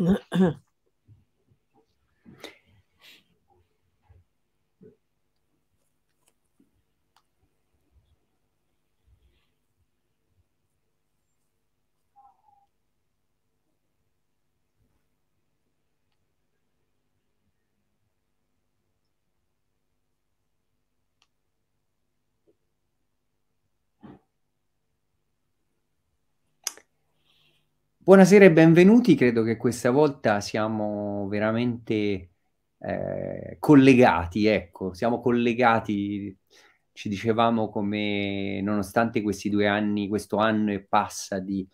嗯。Buonasera e benvenuti, credo che questa volta siamo veramente eh, collegati, ecco, siamo collegati, ci dicevamo come nonostante questi due anni, questo anno e passa di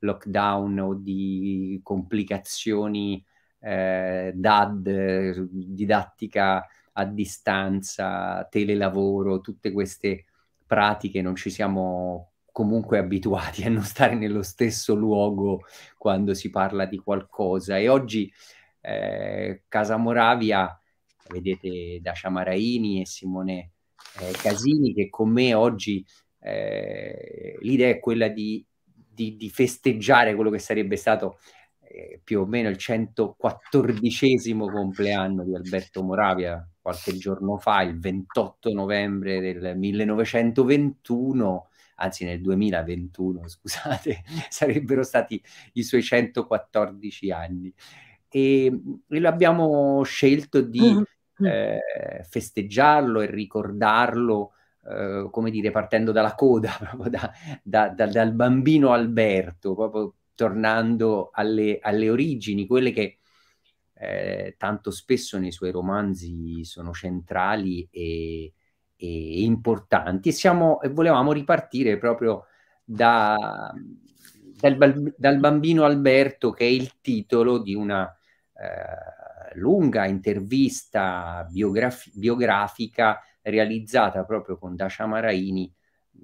lockdown o di complicazioni eh, DAD, didattica a distanza, telelavoro, tutte queste pratiche non ci siamo comunque abituati a non stare nello stesso luogo quando si parla di qualcosa. E oggi eh, Casa Moravia, vedete Dacia Maraini e Simone eh, Casini, che con me oggi eh, l'idea è quella di, di, di, festeggiare quello che sarebbe stato eh, più o meno il 114 compleanno di Alberto Moravia qualche giorno fa, il 28 novembre del 1921 anzi nel 2021, scusate, sarebbero stati i suoi 114 anni. E, mm, e abbiamo scelto di mm-hmm. eh, festeggiarlo e ricordarlo Uh, come dire, partendo dalla coda, proprio da, da, da, dal bambino Alberto, proprio tornando alle, alle origini, quelle che eh, tanto spesso nei suoi romanzi sono centrali e, e importanti. Siamo, e volevamo ripartire proprio da, dal, dal, bambino Alberto, che è il titolo di una eh, lunga intervista biografi- biografica realizzata proprio con Dacia Maraini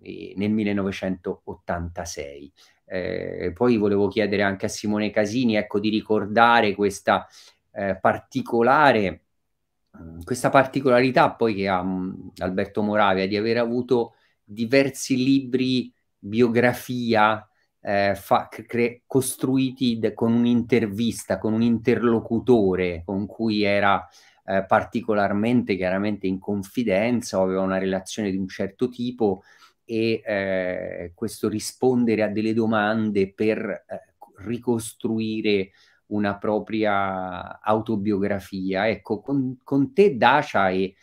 eh, nel 1986. Eh, poi volevo chiedere anche a Simone Casini ecco, di ricordare questa eh, particolare questa particolarità poi che ha mh, Alberto Moravia di aver avuto diversi libri biografia eh, fa, cre- costruiti de- con un'intervista, con un interlocutore con cui era eh, particolarmente chiaramente in confidenza, o aveva una relazione di un certo tipo e eh, questo rispondere a delle domande per eh, ricostruire una propria autobiografia. Ecco, con, con te Dacia e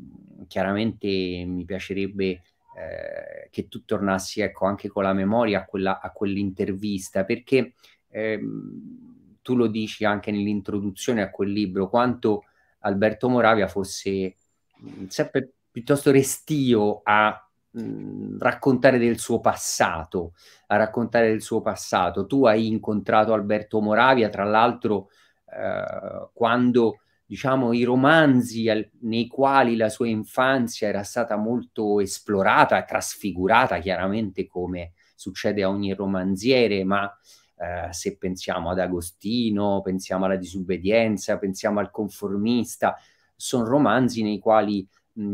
mm, chiaramente mi piacerebbe eh, che tu tornassi ecco, anche con la memoria a, quella, a quell'intervista, perché ehm, tu lo dici anche nell'introduzione a quel libro, quanto Alberto Moravia fosse mm, sempre piuttosto restio a raccontare del suo passato, a raccontare del suo passato. Tu hai incontrato Alberto Moravia, tra l'altro, eh, quando diciamo, i romanzi al, nei quali la sua infanzia era stata molto esplorata, trasfigurata chiaramente come succede a ogni romanziere, ma eh, se pensiamo ad Agostino, pensiamo alla disubbedienza, pensiamo al conformista, sono romanzi nei quali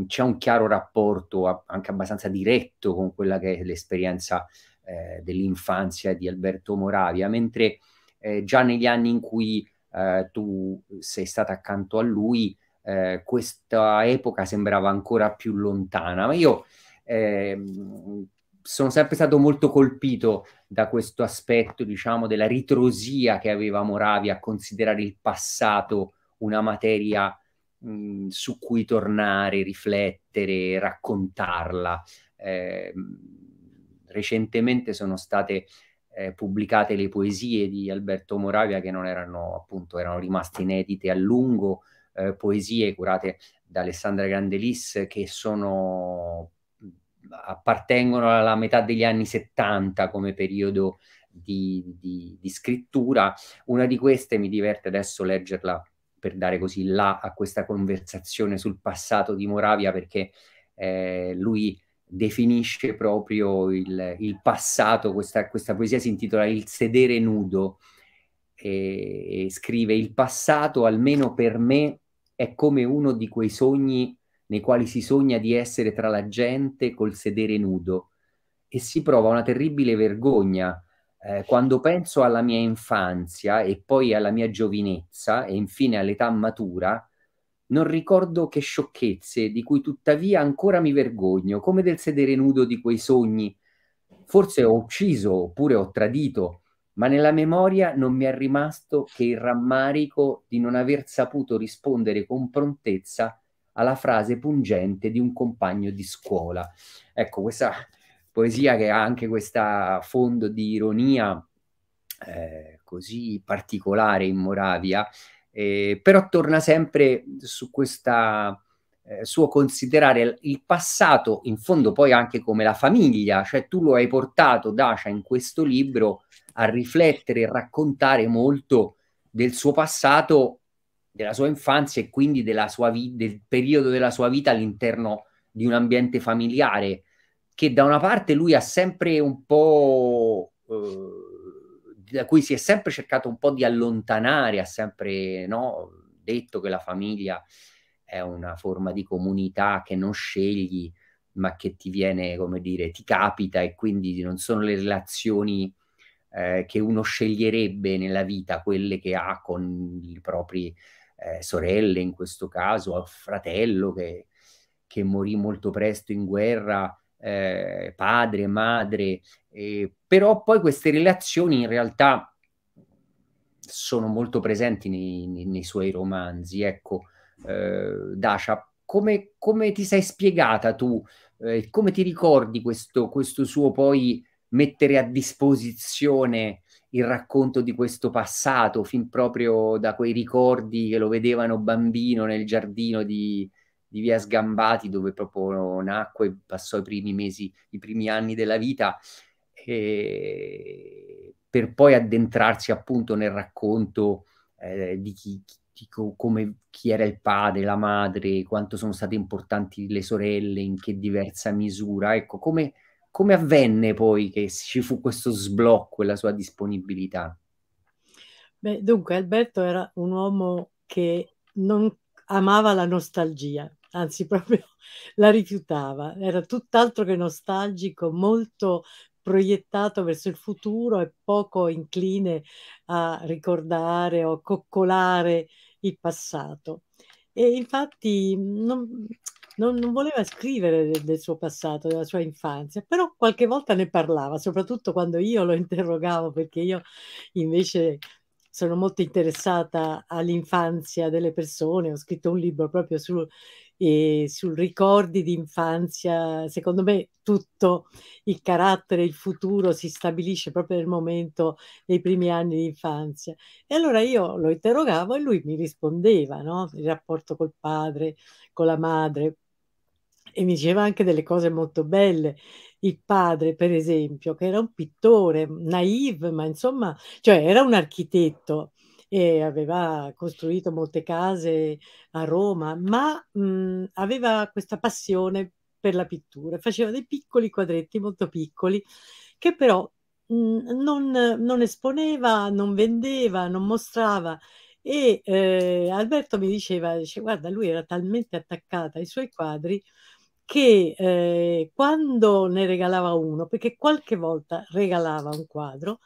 c'è un chiaro rapporto a, anche abbastanza diretto con quella che è l'esperienza eh, dell'infanzia di Alberto Moravia, mentre eh, già negli anni in cui eh, tu sei stata accanto a lui, eh, questa epoca sembrava ancora più lontana, ma io ehm, sono sempre stato molto colpito da questo aspetto, diciamo, della ritrosia che aveva Moravia a considerare il passato una materia Mhmm, su cui tornare, riflettere, raccontarla. Eh, recentemente sono state eh, pubblicate le poesie di Alberto Moravia che non erano appunto erano rimaste inedite a lungo, eh, poesie curate da Alessandra Grandelis che sono mhmm, appartengono alla metà degli anni 70 come periodo di, di, di scrittura. Una di queste mi diverte adesso leggerla per dare così là a questa conversazione sul passato di Moravia, perché eh, lui definisce proprio il, il passato, questa, questa, poesia si intitola Il sedere nudo e, e scrive il passato almeno per me è come uno di quei sogni nei quali si sogna di essere tra la gente col sedere nudo e si prova una terribile vergogna eh, quando penso alla mia infanzia e poi alla mia giovinezza e infine all'età matura, non ricordo che sciocchezze di cui tuttavia ancora mi vergogno, come del sedere nudo di quei sogni. Forse ho ucciso oppure ho tradito, ma nella memoria non mi è rimasto che il rammarico di non aver saputo rispondere con prontezza alla frase pungente di un compagno di scuola. Ecco, questa poesia che ha anche questo fondo di ironia eh, così particolare in Moravia, eh, però torna sempre su questa eh, suo considerare il passato, in fondo poi anche come la famiglia, cioè tu lo hai portato Dacia in questo libro a riflettere e raccontare molto del suo passato, della sua infanzia e quindi della sua vi- del periodo della sua vita all'interno di un ambiente familiare che da una parte lui ha sempre un po' eh, da cui si è sempre cercato un po' di allontanare, ha sempre no, detto che la famiglia è una forma di comunità che non scegli, ma che ti viene, come dire, ti capita e quindi non sono le relazioni eh, che uno sceglierebbe nella vita, quelle che ha con i propri eh, sorelle in questo caso, al fratello che, che morì molto presto in guerra eh, padre, madre, eh, però poi queste relazioni in realtà sono molto presenti nei, nei, nei suoi romanzi. Ecco, eh, Dacia, come, come, ti sei spiegata tu? Eh, come ti ricordi questo, questo suo poi mettere a disposizione il racconto di questo passato, fin proprio da quei ricordi che lo vedevano bambino nel giardino di, di via Sgambati dove proprio nacque, passò i primi mesi, i primi anni della vita e... per poi addentrarsi appunto nel racconto eh, di chi, chi, come, chi era il padre, la madre, quanto sono state importanti le sorelle, in che diversa misura, ecco come, come avvenne poi che ci fu questo sblocco e la sua disponibilità? Beh, dunque Alberto era un uomo che non amava la nostalgia, anzi proprio la rifiutava, era tutt'altro che nostalgico, molto proiettato verso il futuro e poco incline a ricordare o coccolare il passato. E infatti non, non, non voleva scrivere del, del, suo passato, della sua infanzia, però qualche volta ne parlava, soprattutto quando io lo interrogavo, perché io invece sono molto interessata all'infanzia delle persone, ho scritto un libro proprio su, e sul ricordi di infanzia, secondo me tutto il carattere, il futuro si stabilisce proprio nel momento dei primi anni di infanzia. E allora io lo interrogavo e lui mi rispondeva, no? Il rapporto col padre, con la madre e mi diceva anche delle cose molto belle. Il padre, per esempio, che era un pittore, naive, ma insomma, cioè era un architetto, e aveva costruito molte case a Roma, ma mh, mhmm, aveva questa passione per la pittura, faceva dei piccoli quadretti molto piccoli che però mh, mhmm, non, non, esponeva, non vendeva, non mostrava e eh, Alberto mi diceva, dice, guarda, lui era talmente attaccato ai suoi quadri che eh, quando ne regalava uno, perché qualche volta regalava un quadro,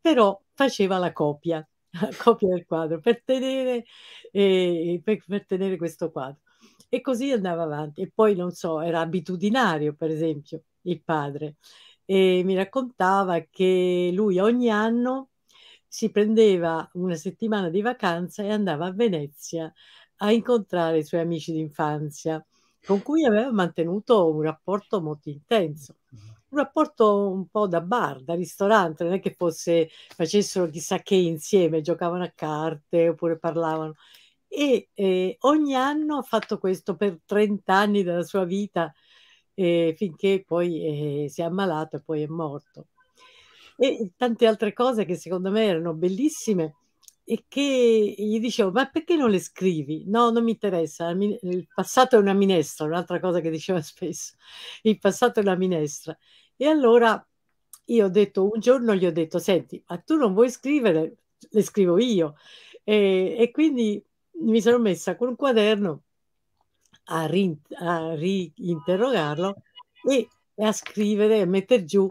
però faceva la copia copia del quadro per tenere, eh, per, per tenere questo quadro. E così andava avanti. E poi, non so, era abitudinario, per esempio, il padre. E mi raccontava che lui ogni anno si prendeva una settimana di vacanza e andava a Venezia a incontrare i suoi amici d'infanzia, con cui aveva mantenuto un rapporto molto intenso un rapporto un po' da bar, da ristorante, non è che fosse, facessero chissà che insieme, giocavano a carte oppure parlavano. E eh, ogni anno ha fatto questo per 30 anni della sua vita, eh, finché poi eh, si è ammalato e poi è morto. E tante altre cose che secondo me erano bellissime e che gli dicevo ma perché non le scrivi? No, non mi interessa, il passato è una minestra, un'altra cosa che diceva spesso, il passato è una minestra. E allora io ho detto, un giorno gli ho detto, senti, ma tu non vuoi scrivere, le scrivo io. E, e quindi mi sono messa con un quaderno a, ri, a riinterrogarlo e a scrivere e mettere giù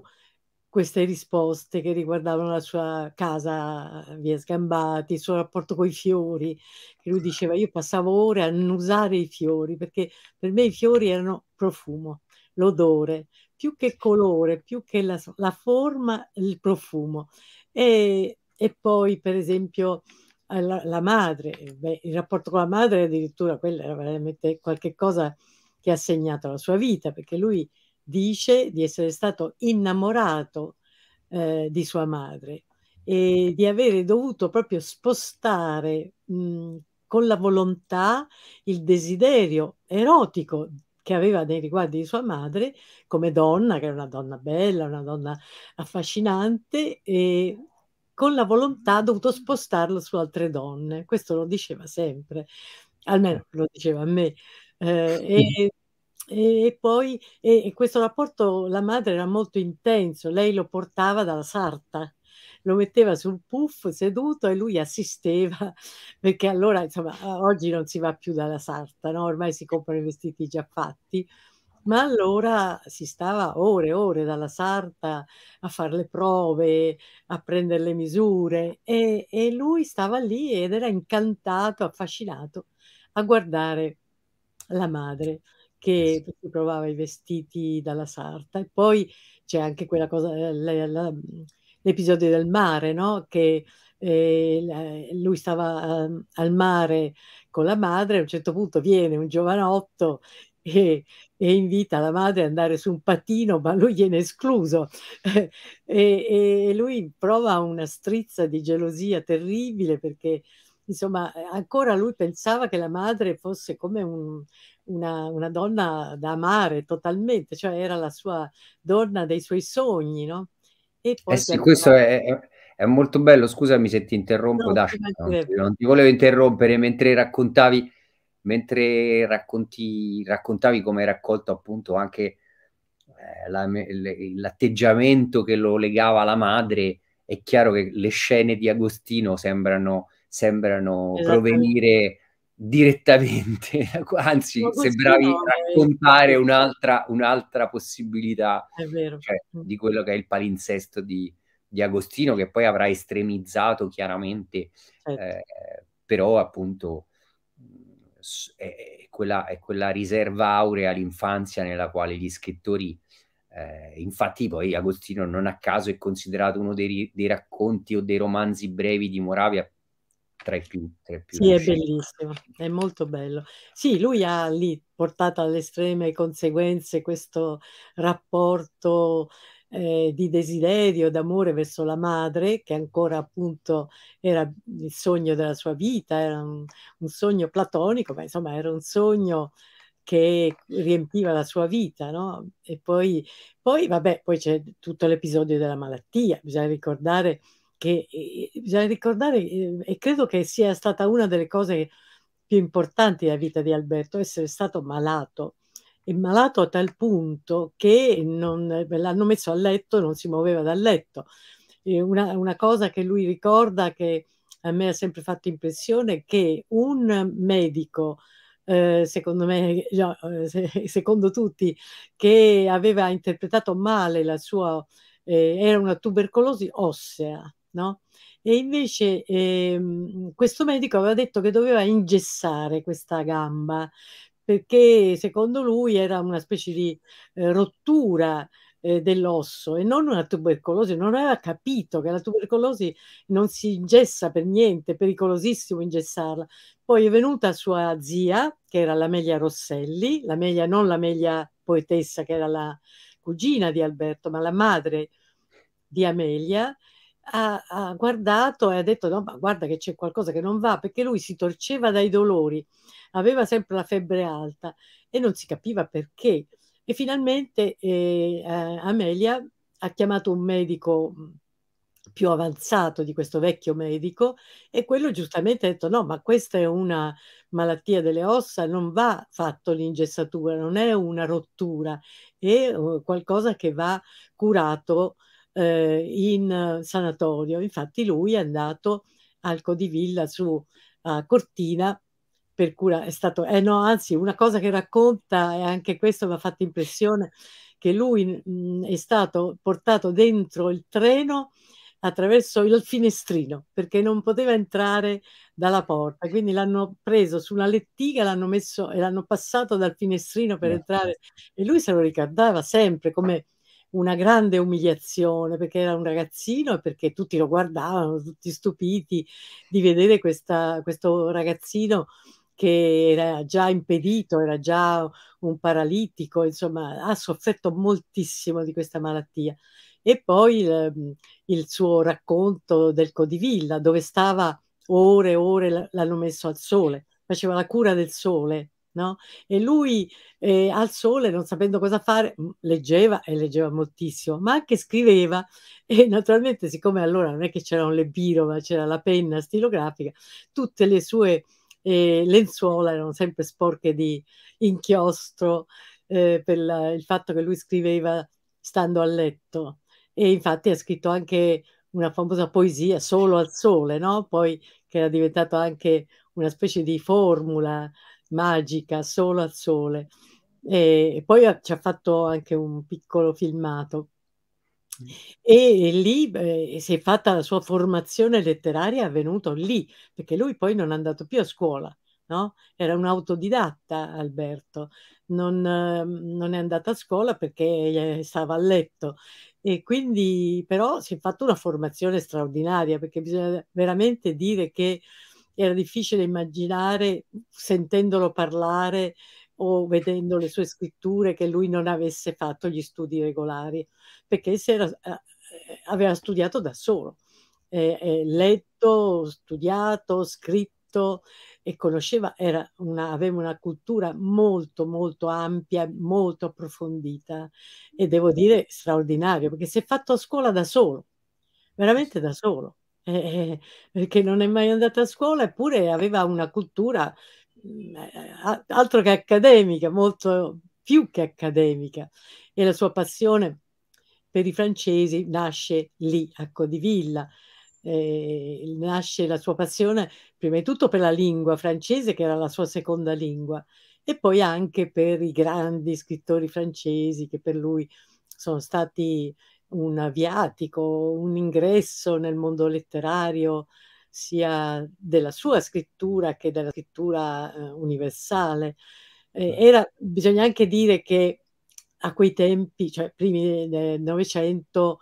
queste risposte che riguardavano la sua casa via Sgambati, il suo rapporto con i fiori, che lui diceva io passavo ore a annusare i fiori perché per me i fiori erano profumo, l'odore, più che colore, più che la, la forma, il profumo. E, e, poi, per esempio, eh, la, la madre, beh, il rapporto con la madre addirittura quella era veramente qualcosa che ha segnato la sua vita, perché lui dice di essere stato innamorato eh, di sua madre e di avere dovuto proprio spostare mh, con la volontà il desiderio erotico che aveva nei riguardi di sua madre come donna, che era una donna bella, una donna affascinante e con la volontà ha dovuto spostarlo su altre donne. Questo lo diceva sempre, almeno lo diceva a me. Eh, e, e, poi e, e questo rapporto, la madre era molto intenso, lei lo portava dalla sarta, lo metteva sul puff seduto e lui assisteva, perché allora, insomma, oggi non si va più dalla sarta, no? ormai si comprano i vestiti già fatti, ma allora si stava ore e ore dalla sarta a fare le prove, a prendere le misure e, e lui stava lì ed era incantato, affascinato a guardare la madre che provava i vestiti dalla sarta e poi c'è anche quella cosa, eh, la, la, l'episodio del mare, no? che eh, lui stava um, al mare con la madre, a un certo punto viene un giovanotto e, e, invita la madre ad andare su un patino, ma lui viene escluso. e, e, lui prova una strizza di gelosia terribile perché, insomma, ancora lui pensava che la madre fosse come un, una, una, donna da amare totalmente, cioè era la sua donna dei suoi sogni, no? E poi eh sì, questo è, è, molto bello, scusami se ti interrompo, no, Dash, non, certo. non ti volevo interrompere mentre raccontavi, mentre racconti, raccontavi come hai raccolto appunto anche eh, la, l'atteggiamento che lo legava alla madre, è chiaro che le scene di Agostino sembrano, sembrano provenire direttamente, anzi sembravi eh, raccontare un'altra, un'altra possibilità cioè, di quello che è il palinsesto di, di, Agostino che poi avrà estremizzato chiaramente, certo. eh, però appunto è, è, quella, è quella riserva aurea all'infanzia nella quale gli scrittori eh, infatti poi Agostino non a caso è considerato uno dei, dei racconti o dei romanzi brevi di Moravia 3 più 3 più. Sì, è bellissimo, è molto bello. Sì, lui ha lì portato alle estreme conseguenze questo rapporto eh, di desiderio, d'amore verso la madre, che ancora appunto era il sogno della sua vita, era un, un sogno platonico, ma insomma era un sogno che riempiva la sua vita, no? E poi, poi vabbè, poi c'è tutto l'episodio della malattia, bisogna ricordare che eh, eh, bisogna ricordare, ehm, e credo che sia stata una delle cose più importanti della vita di Alberto, essere stato malato, e malato a tal punto che eh, l'hanno messo a letto, non si muoveva dal letto. Una, una, cosa che lui ricorda che a me ha sempre fatto impressione è che un medico eh, secondo me, secondo tutti, che aveva interpretato male la sua, eh, era una tubercolosi ossea, no? E invece eh, questo medico aveva detto che doveva ingessare questa gamba perché secondo lui era una specie di eh, rottura eh, dell'osso e non una tubercolosi, non aveva capito che la tubercolosi non si ingessa per niente, è pericolosissimo ingessarla. Poi è venuta sua zia, che era l'Amelia Rosselli, l'Amelia non l'Amelia poetessa che era la cugina di Alberto, ma la madre di Amelia, ha, ha guardato e ha detto no, ma guarda che c'è qualcosa che non va, perché lui si torceva dai dolori, aveva sempre la febbre alta e non si capiva perché. E finalmente eh, eh, Amelia ha chiamato un medico mm, più avanzato di questo vecchio medico e quello giustamente ha detto no, ma questa è una malattia delle ossa, non va fatto l'ingessatura, non è una rottura, è eh, qualcosa che va curato eh, in sanatorio. Infatti lui è andato al Codivilla su a Cortina per cura è stato eh no anzi una cosa che racconta e anche questo mi ha fatto impressione che lui mh, mm, è stato portato dentro il treno attraverso il finestrino perché non poteva entrare dalla porta quindi l'hanno preso su una lettiga l'hanno messo e l'hanno passato dal finestrino per entrare e lui se lo ricordava sempre come una grande umiliazione perché era un ragazzino e perché tutti lo guardavano, tutti stupiti di vedere questa, questo ragazzino che era già impedito, era già un paralitico, insomma ha sofferto moltissimo di questa malattia. E poi il, il suo racconto del Codivilla, dove stava ore e ore, l'hanno messo al sole, faceva la cura del sole No? E lui eh, al sole, non sapendo cosa fare, mm, leggeva e leggeva moltissimo, ma anche scriveva e naturalmente siccome allora non è che c'era un lebiro, ma c'era la penna stilografica, tutte le sue eh, lenzuola erano sempre sporche di inchiostro eh, per la, il fatto che lui scriveva stando a letto e infatti ha scritto anche una famosa poesia solo al sole, no? Poi che era diventata anche una specie di formula magica, solo al sole. E poi ci ha fatto anche un piccolo filmato. E, lì eh, si è fatta la sua formazione letteraria, è avvenuto lì, perché lui poi non è andato più a scuola, no? Era un autodidatta Alberto, non, eh, non è andato a scuola perché eh, stava a letto e quindi però si è fatta una formazione straordinaria perché bisogna veramente dire che era difficile immaginare, sentendolo parlare o vedendo le sue scritture, che lui non avesse fatto gli studi regolari, perché era, eh, aveva studiato da solo, eh, eh, letto, studiato, scritto e conosceva, una, aveva una cultura molto molto ampia, molto approfondita e devo dire straordinaria, perché si è fatto a scuola da solo, veramente da solo eh, perché eh, non è mai andata a scuola eppure aveva una cultura mm, eh, altro che accademica, molto più che accademica e la sua passione per i francesi nasce lì a Codivilla. Eh, nasce la sua passione prima di tutto per la lingua francese che era la sua seconda lingua e poi anche per i grandi scrittori francesi che per lui sono stati un viatico, un ingresso nel mondo letterario sia della sua scrittura che della scrittura eh, universale. Eh, era, bisogna anche dire che a quei tempi, cioè primi del Novecento,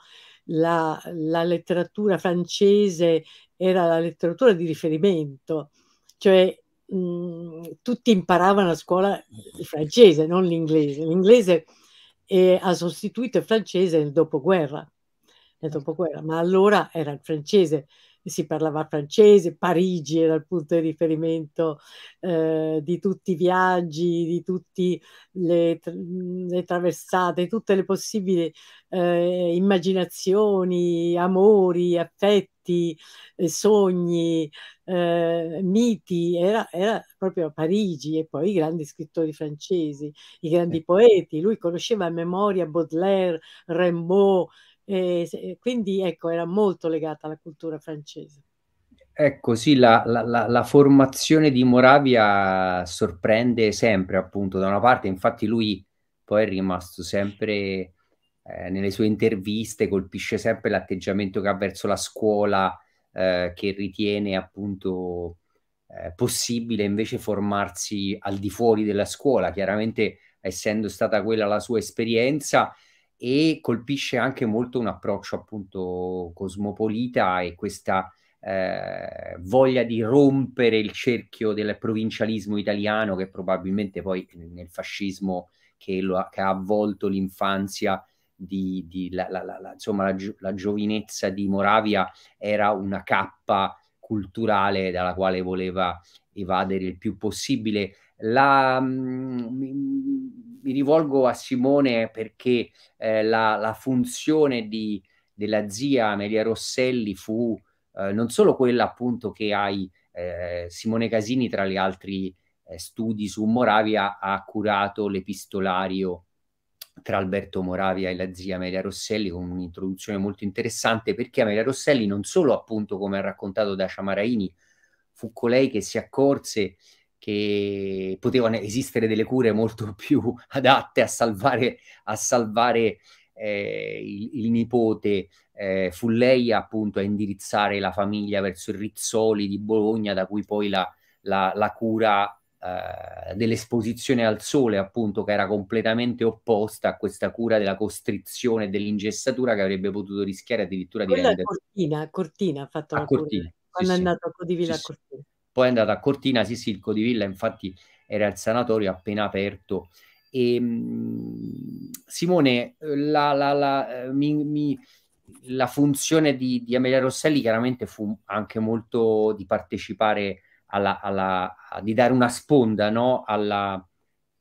la, la, letteratura francese era la letteratura di riferimento, cioè mh, mm, tutti imparavano a scuola il francese, non l'inglese. L'inglese e ha sostituito il francese nel dopoguerra, nel certo. dopoguerra, ma allora era il francese si parlava francese, Parigi era il punto di riferimento eh, di tutti i viaggi, di tutte le, le traversate, tutte le possibili eh, immaginazioni, amori, affetti, eh, sogni, eh, miti, era, era proprio Parigi e poi i grandi scrittori francesi, i grandi poeti, lui conosceva a memoria Baudelaire, Rimbaud, e quindi ecco, era molto legata alla cultura francese. Ecco, sì, la, la, la, formazione di Moravia sorprende sempre, appunto, da una parte, infatti lui poi è rimasto sempre eh, nelle sue interviste, colpisce sempre l'atteggiamento che ha verso la scuola, eh, che ritiene appunto eh, possibile invece formarsi al di fuori della scuola, chiaramente essendo stata quella la sua esperienza e colpisce anche molto un approccio appunto cosmopolita e questa eh, voglia di rompere il cerchio del provincialismo italiano che probabilmente poi nel fascismo che, lo, che ha avvolto l'infanzia di, di la, la, la, insomma, gio, la, giovinezza di Moravia era una cappa culturale dalla quale voleva evadere il più possibile. La, mh, mm, mi rivolgo a Simone perché eh, la, la, funzione di, della zia Amelia Rosselli fu eh, non solo quella appunto che hai eh, Simone Casini tra gli altri eh, studi su Moravia ha curato l'epistolario tra Alberto Moravia e la zia Amelia Rosselli con un'introduzione molto interessante perché Amelia Rosselli non solo appunto come ha raccontato Dacia Maraini fu colei che si accorse che potevano esistere delle cure molto più adatte a salvare, a salvare eh, il, il, nipote. Eh, fu lei appunto a indirizzare la famiglia verso il Rizzoli di Bologna, da cui poi la, la, la cura eh, dell'esposizione al sole, appunto, che era completamente opposta a questa cura della costrizione e dell'ingessatura che avrebbe potuto rischiare addirittura di Quella rendere... Cortina, Cortina ha fatto a la Cortina, cura. Sì, Quando sì. è andato a Codivilla sì, a Cortina poi è andata a Cortina, sì sì, il Codivilla infatti era il sanatorio appena aperto. E, ehm, Simone, eh, la, la, la, eh, mi, mi, la funzione di, di, Amelia Rosselli chiaramente fu anche molto di partecipare alla, alla di dare una sponda no? alla,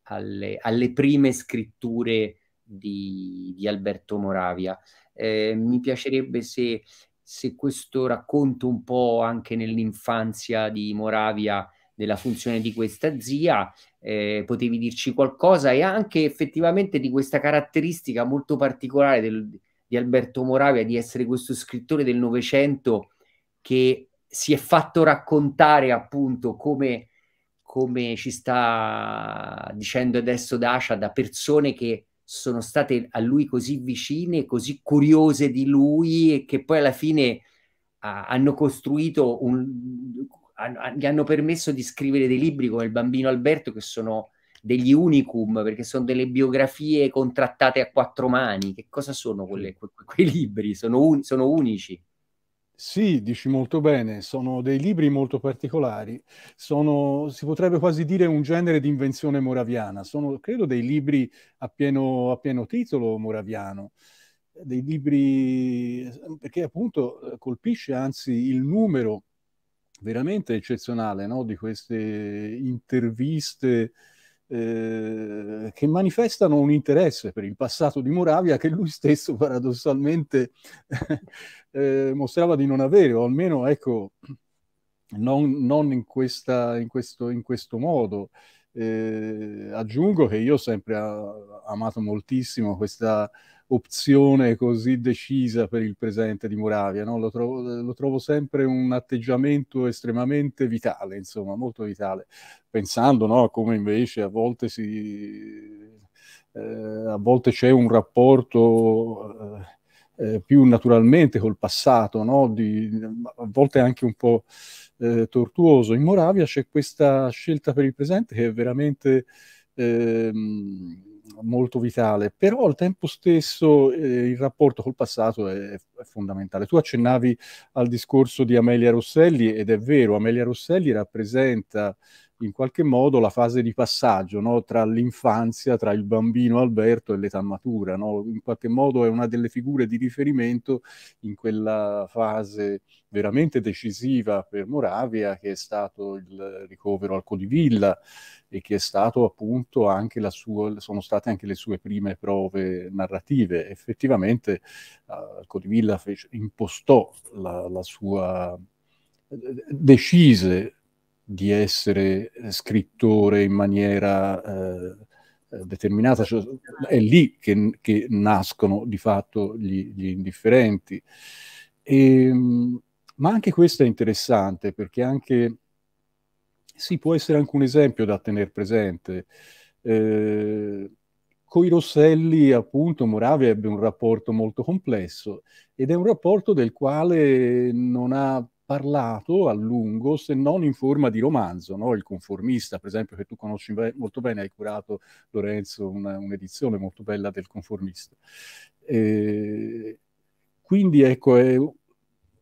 alle, alle, prime scritture di, di Alberto Moravia. Eh, mi piacerebbe se se questo racconto un po' anche nell'infanzia di Moravia della funzione di questa zia, eh, potevi dirci qualcosa e anche effettivamente di questa caratteristica molto particolare del, di Alberto Moravia di essere questo scrittore del Novecento che si è fatto raccontare appunto come, come ci sta dicendo adesso Dasha da persone che sono state a lui così vicine, così curiose di lui, e che poi alla fine ha, ah, hanno costruito un, ha, gli hanno permesso di scrivere dei libri come il bambino Alberto, che sono degli unicum, perché sono delle biografie contrattate a quattro mani. Che cosa sono quelle, que, quei libri? Sono, un, sono unici. Sì, dici molto bene, sono dei libri molto particolari, sono, si potrebbe quasi dire un genere di invenzione moraviana, sono credo dei libri a pieno, a pieno titolo moraviano, dei libri perché appunto colpisce anzi il numero veramente eccezionale no? di queste interviste eh, che manifestano un interesse per il passato di Moravia che lui stesso paradossalmente eh, mostrava di non avere, o almeno ecco, non, non in, questa, in, questo, in, questo, modo. Eh, aggiungo che io ho sempre a, amato moltissimo questa opzione così decisa per il presente di Moravia, no? lo, trovo, lo, trovo, sempre un atteggiamento estremamente vitale, insomma, molto vitale, pensando no, a come invece a volte si... Eh, a volte c'è un rapporto... Eh, eh, più naturalmente col passato, no? di, a volte anche un po' eh, tortuoso. In Moravia c'è questa scelta per il presente che è veramente ehm, molto vitale, però al tempo stesso eh, il rapporto col passato è, è, fondamentale. Tu accennavi al discorso di Amelia Rosselli ed è vero, Amelia Rosselli rappresenta in qualche modo la fase di passaggio no? tra l'infanzia, tra il bambino Alberto e l'età matura. No? In qualche modo è una delle figure di riferimento in quella fase veramente decisiva per Moravia che è stato il ricovero al Codivilla e che è stato appunto anche la sua, sono state anche le sue prime prove narrative. Effettivamente uh, Codivilla fece, impostò la, la sua eh, decise di essere eh, scrittore in maniera eh, eh, determinata, cioè, è lì che, che, nascono di fatto gli, gli indifferenti. E, ehm, ma anche questo è interessante perché anche, sì, può essere anche un esempio da tenere presente. Eh, con i Rosselli, appunto, Moravi ebbe un rapporto molto complesso ed è un rapporto del quale non ha parlato a lungo, se non in forma di romanzo, no? il conformista, per esempio, che tu conosci molto bene, hai curato Lorenzo una, un'edizione molto bella del conformista. Eh, quindi ecco, è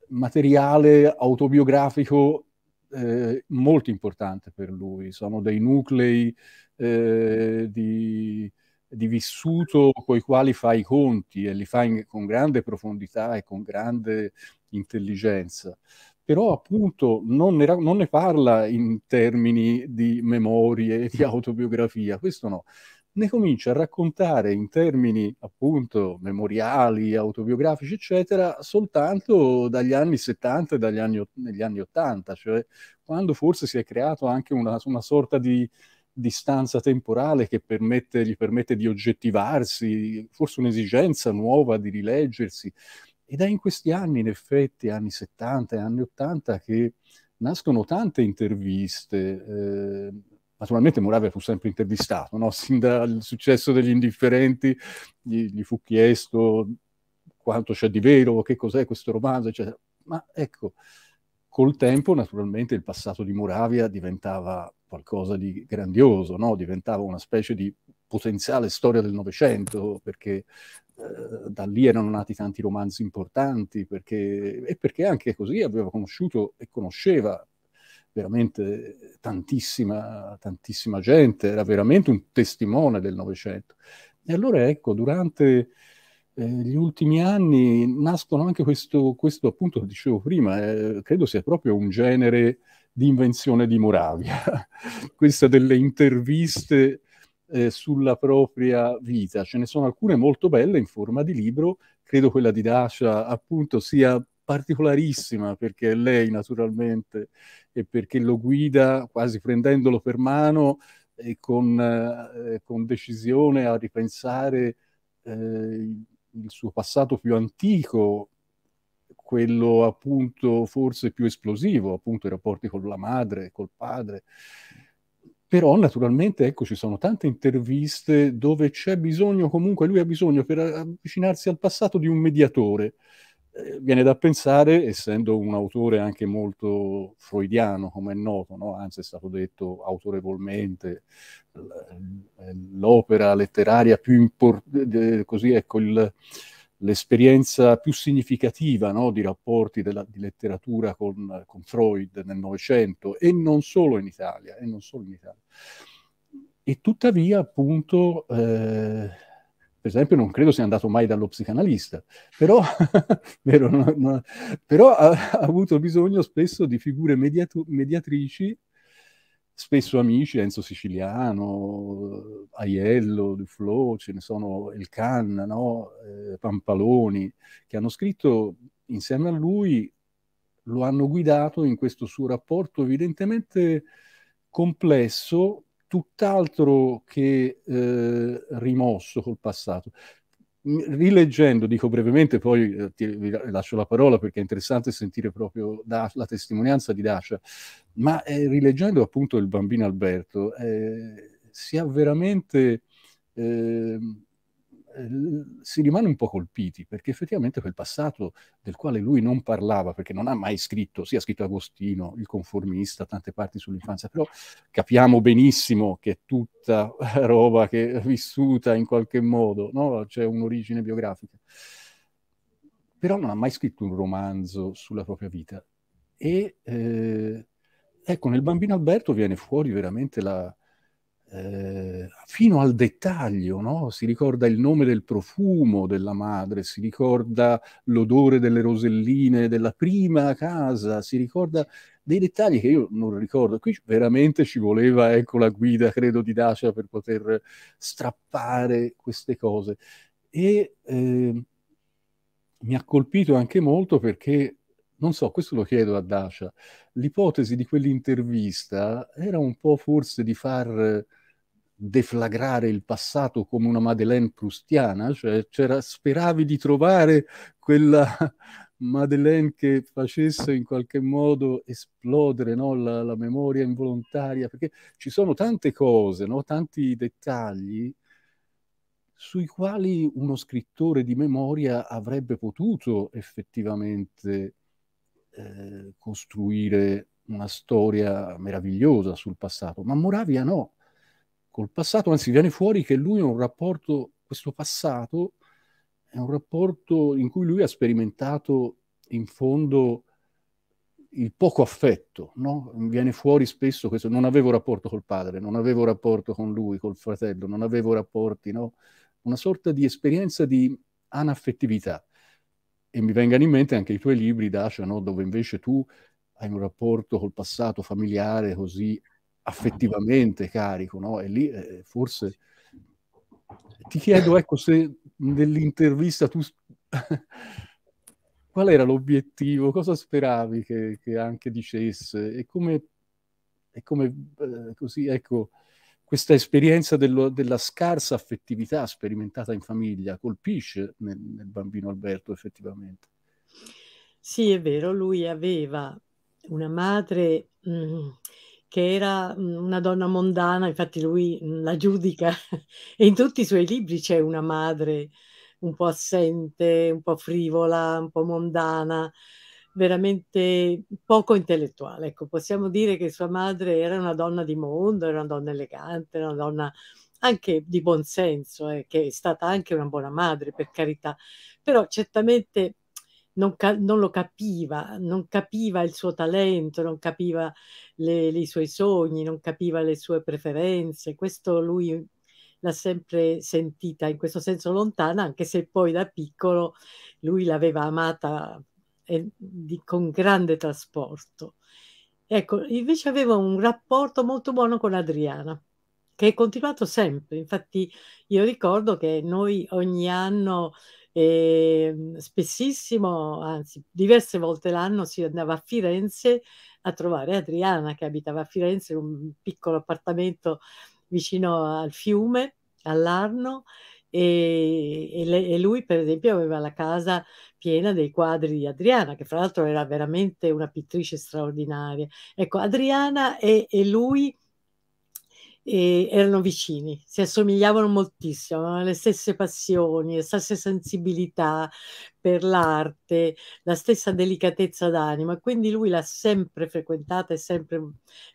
materiale autobiografico eh, molto importante per lui, sono dei nuclei eh, di, di, vissuto con i quali fa i conti e li fa in, con grande profondità e con grande intelligenza però appunto non ne, non ne parla in termini di memorie, di autobiografia, questo no ne comincia a raccontare in termini appunto memoriali, autobiografici, eccetera, soltanto dagli anni 70 e dagli anni, negli anni 80, cioè quando forse si è creato anche una, una sorta di distanza temporale che permette, gli permette di oggettivarsi, forse un'esigenza nuova di rileggersi. Ed è in questi anni, in effetti, anni 70 e anni 80, che nascono tante interviste. Eh, naturalmente Moravia fu sempre intervistato, no? sin dal successo degli indifferenti gli, gli fu chiesto quanto c'è di vero, che cos'è questo romanzo, eccetera. Ma ecco, col tempo naturalmente il passato di Moravia diventava qualcosa di grandioso, no? diventava una specie di potenziale storia del Novecento, perché eh, da lì erano nati tanti romanzi importanti perché, e perché anche così aveva conosciuto e conosceva veramente tantissima, tantissima gente, era veramente un testimone del Novecento. E allora ecco, durante eh, gli ultimi anni nascono anche questo, questo appunto che dicevo prima, eh, credo sia proprio un genere di invenzione di Moravia, questa delle interviste eh, sulla propria vita. Ce ne sono alcune molto belle in forma di libro, credo quella di Dacia appunto sia particolarissima perché è lei naturalmente e perché lo guida quasi prendendolo per mano e con, eh, con decisione a ripensare eh, il suo passato più antico, quello appunto forse più esplosivo, appunto i rapporti con la madre, col padre. Però naturalmente ecco, ci sono tante interviste dove c'è bisogno, comunque lui ha bisogno per avvicinarsi al passato di un mediatore. Eh, viene da pensare, essendo un autore anche molto freudiano, come è noto, no? anzi è stato detto autorevolmente, l'opera letteraria più importante, così ecco il l'esperienza più significativa no, di rapporti della, di letteratura con, con Freud nel Novecento e non solo in Italia. E, in Italia. e tuttavia, appunto, eh, per esempio, non credo sia andato mai dallo psicanalista, però, vero, non, non, però ha, ha, avuto bisogno spesso di figure mediatrici spesso amici, Enzo Siciliano, Aiello, Duflo, ce ne sono El Canna, no? eh, Pampaloni, che hanno scritto insieme a lui, lo hanno guidato in questo suo rapporto evidentemente complesso, tutt'altro che eh, rimosso col passato rileggendo, dico brevemente, poi eh, ti, lascio la parola perché è interessante sentire proprio da, la testimonianza di Dacia, ma eh, rileggendo appunto il bambino Alberto, eh, si ha veramente... Eh, si rimane un po' colpiti perché effettivamente quel passato del quale lui non parlava, perché non ha mai scritto, sì ha scritto Agostino, il conformista, tante parti sull'infanzia, però capiamo benissimo che è tutta roba che è vissuta in qualche modo, no? c'è un'origine biografica. Però non ha mai scritto un romanzo sulla propria vita. E eh, ecco, nel bambino Alberto viene fuori veramente la, eh, fino al dettaglio, no? si ricorda il nome del profumo della madre, si ricorda l'odore delle roselline della prima casa, si ricorda dei dettagli che io non ricordo. Qui veramente ci voleva ecco, la guida, credo, di Dacia per poter strappare queste cose. E eh, mi ha colpito anche molto perché non so, questo lo chiedo a Dacia, l'ipotesi di quell'intervista era un po' forse di far deflagrare il passato come una Madeleine prustiana, cioè speravi di trovare quella Madeleine che facesse in qualche modo esplodere no? la, la, memoria involontaria, perché ci sono tante cose, no? tanti dettagli sui quali uno scrittore di memoria avrebbe potuto effettivamente eh, costruire una storia meravigliosa sul passato, ma Moravia no, col passato, anzi viene fuori che lui ha un rapporto, questo passato è un rapporto in cui lui ha sperimentato in fondo il poco affetto, no? viene fuori spesso questo, non avevo rapporto col padre, non avevo rapporto con lui, col fratello, non avevo rapporti, no? una sorta di esperienza di anaffettività. E mi vengano in mente anche i tuoi libri, Dacia, no? dove invece tu hai un rapporto col passato familiare così affettivamente carico, no? E lì eh, forse ti chiedo, ecco, se nell'intervista tu... Qual era l'obiettivo? Cosa speravi che, che anche dicesse? E come, e come eh, così, ecco, questa esperienza dello, della scarsa affettività sperimentata in famiglia colpisce nel, nel bambino Alberto effettivamente. Sì, è vero, lui aveva una madre mh, mm, che era mhmm, una donna mondana, infatti lui mhmm, la giudica e in tutti i suoi libri c'è una madre un po' assente, un po' frivola, un po' mondana, veramente poco intellettuale. Ecco, possiamo dire che sua madre era una donna di mondo, era una donna elegante, era una donna anche di buon senso, eh, che è stata anche una buona madre, per carità, però certamente non, ca- non, lo capiva, non capiva il suo talento, non capiva i suoi sogni, non capiva le sue preferenze. Questo lui l'ha sempre sentita in questo senso lontana, anche se poi da piccolo lui l'aveva amata e, eh, di, con grande trasporto. Ecco, invece aveva un rapporto molto buono con Adriana, che è continuato sempre. Infatti io ricordo che noi ogni anno e ehm, spessissimo, anzi diverse volte l'anno, si andava a Firenze a trovare Adriana che abitava a Firenze in un piccolo appartamento vicino al fiume, all'Arno, e, e, le, e, lui per esempio aveva la casa piena dei quadri di Adriana, che fra l'altro era veramente una pittrice straordinaria. Ecco, Adriana e, e lui e erano vicini, si assomigliavano moltissimo, avevano le stesse passioni, le stesse sensibilità per l'arte, la stessa delicatezza d'anima, quindi lui l'ha sempre frequentata e sempre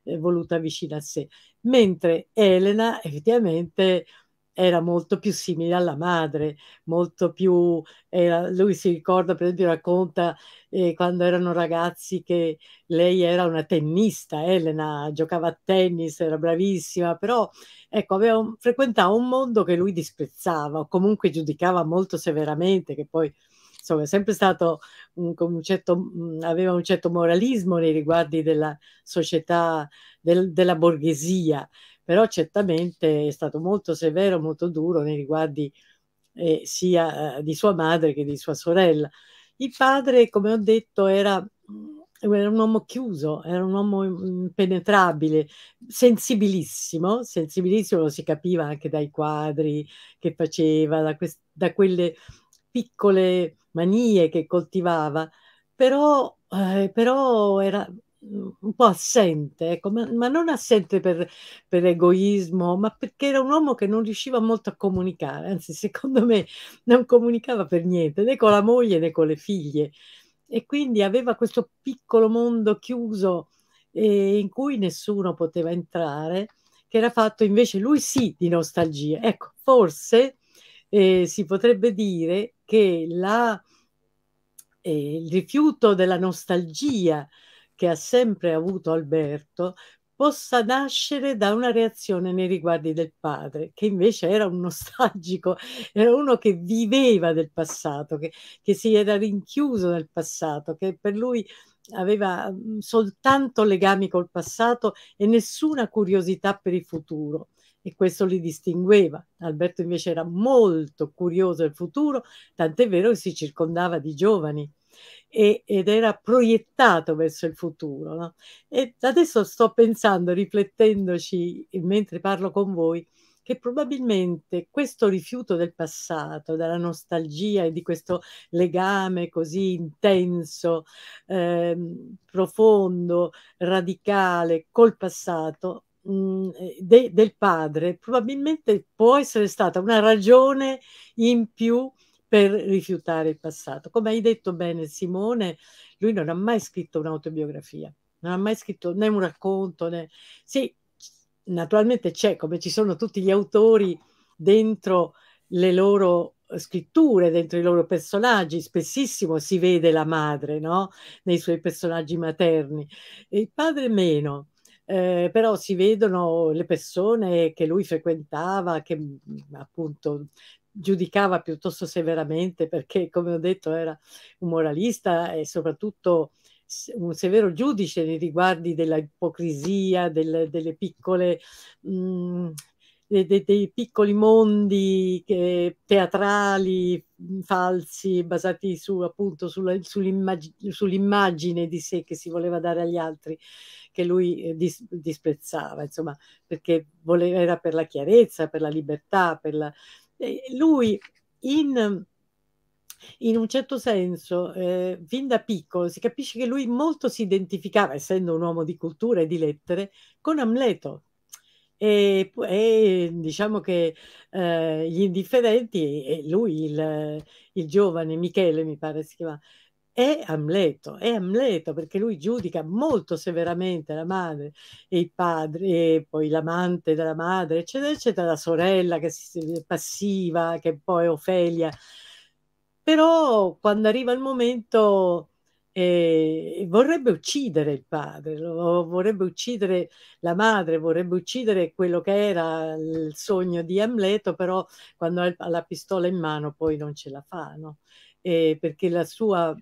eh, voluta vicino a sé, mentre Elena effettivamente era molto più simile alla madre, molto più... Era, lui si ricorda, per esempio, racconta eh, quando erano ragazzi che lei era una tennista, Elena giocava a tennis, era bravissima, però ecco, aveva un, frequentava un mondo che lui disprezzava o comunque giudicava molto severamente, che poi insomma è sempre stato un, un certo, mm, aveva un certo moralismo nei riguardi della società, del, della borghesia però certamente è stato molto severo, molto duro nei riguardi eh, sia eh, di sua madre che di sua sorella. Il padre, come ho detto, era, mm, era un uomo chiuso, era un uomo impenetrabile, sensibilissimo, sensibilissimo lo si capiva anche dai quadri che faceva, da, da quelle piccole manie che coltivava, però, eh, però era un po' assente, ecco, ma, ma, non assente per, per, egoismo, ma perché era un uomo che non riusciva molto a comunicare, anzi secondo me non comunicava per niente, né con la moglie né con le figlie e quindi aveva questo piccolo mondo chiuso eh, in cui nessuno poteva entrare, che era fatto invece lui sì di nostalgia. Ecco, forse eh, si potrebbe dire che la, eh, il rifiuto della nostalgia che ha sempre avuto Alberto possa nascere da una reazione nei riguardi del padre, che invece era un nostalgico, era uno che viveva del passato, che, che si era rinchiuso nel passato, che per lui aveva mm, soltanto legami col passato e nessuna curiosità per il futuro e questo li distingueva. Alberto invece era molto curioso del futuro, tant'è vero che si circondava di giovani e, ed era proiettato verso il futuro. No? E adesso sto pensando, riflettendoci mentre parlo con voi, che probabilmente questo rifiuto del passato, della nostalgia e di questo legame così intenso, eh, profondo, radicale col passato mh, mm, de del padre, probabilmente può essere stata una ragione in più per rifiutare il passato. Come hai detto bene Simone, lui non ha mai scritto un'autobiografia, non ha mai scritto né un racconto, né... Sì, naturalmente c'è, come ci sono tutti gli autori dentro le loro scritture, dentro i loro personaggi, spessissimo si vede la madre, no? Nei suoi personaggi materni, e il padre meno. Eh, però si vedono le persone che lui frequentava, che appunto giudicava piuttosto severamente perché, come ho detto, era un moralista e soprattutto un severo giudice nei riguardi della ipocrisia, delle piccole... Mh, mm, dei, dei, piccoli mondi eh, teatrali mm, falsi basati su, appunto sull'immagine di sé che si voleva dare agli altri che lui eh, dis disprezzava insomma perché voleva, era per la chiarezza per la libertà per la, lui in in un certo senso, eh, fin da piccolo, si capisce che lui molto si identificava, essendo un uomo di cultura e di lettere, con Amleto. E, e diciamo che eh, gli indifferenti e, lui, il, il, giovane Michele, mi pare si chiama, è Amleto, è Amleto perché lui giudica molto severamente la madre e il padre e poi l'amante della madre, eccetera, eccetera, la sorella che si, passiva, che poi è Ofelia. Però quando arriva il momento eh, vorrebbe uccidere il padre, vorrebbe uccidere la madre, vorrebbe uccidere quello che era il sogno di Amleto, però quando ha la pistola in mano poi non ce la fa, no? eh, perché la sua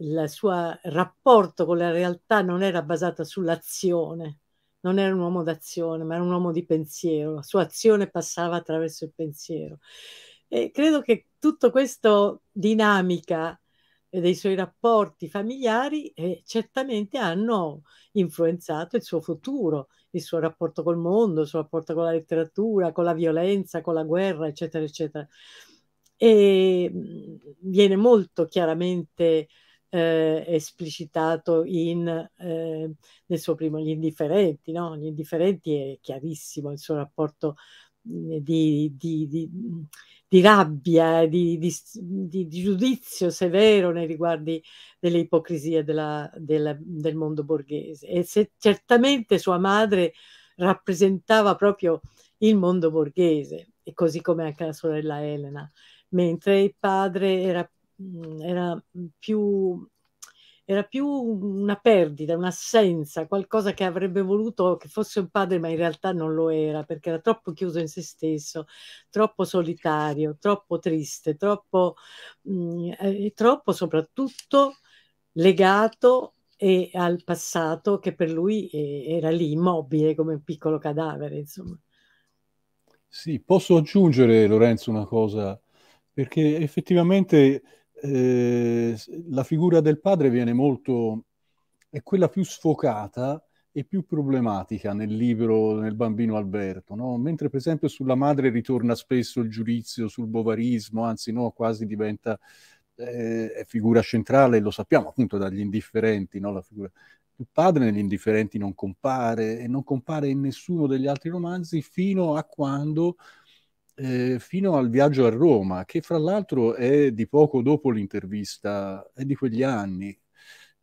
il suo rapporto con la realtà non era basato sull'azione, non era un uomo d'azione, ma era un uomo di pensiero, la sua azione passava attraverso il pensiero. E credo che tutta questa dinamica eh, dei suoi rapporti familiari eh, certamente hanno influenzato il suo futuro, il suo rapporto col mondo, il suo rapporto con la letteratura, con la violenza, con la guerra, eccetera, eccetera. E mm, viene molto chiaramente eh, esplicitato in, eh, nel suo primo Gli indifferenti, no? Gli indifferenti è chiarissimo il suo rapporto mm, di, di, di, di rabbia, eh, di, giudizio severo nei riguardi delle ipocrisie della, della, del mondo borghese. E se certamente sua madre rappresentava proprio il mondo borghese, e così come anche la sorella Elena, mentre il padre era Mm, era più, era più una perdita, un'assenza, qualcosa che avrebbe voluto che fosse un padre, ma in realtà non lo era, perché era troppo chiuso in se stesso, troppo solitario, troppo triste, troppo, mh, mm, eh, troppo soprattutto legato e al passato che per lui eh, era lì immobile come un piccolo cadavere, insomma. Sì, posso aggiungere Lorenzo una cosa, perché effettivamente eh, la figura del padre viene molto, è quella più sfocata e più problematica nel libro nel bambino Alberto, no? mentre per esempio sulla madre ritorna spesso il giudizio sul bovarismo, anzi no, quasi diventa eh, figura centrale, lo sappiamo appunto dagli indifferenti, no? il padre negli indifferenti non compare e non compare in nessuno degli altri romanzi fino a quando eh, fino al viaggio a Roma, che fra l'altro è di poco dopo l'intervista, è di quegli anni.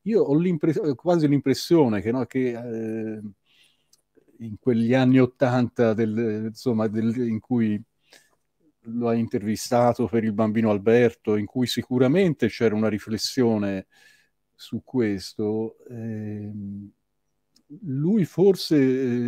Io ho quasi l'impressione che, no, che eh, in quegli anni Ottanta, in cui lo ha intervistato per il bambino Alberto, in cui sicuramente c'era una riflessione su questo. eh, lui forse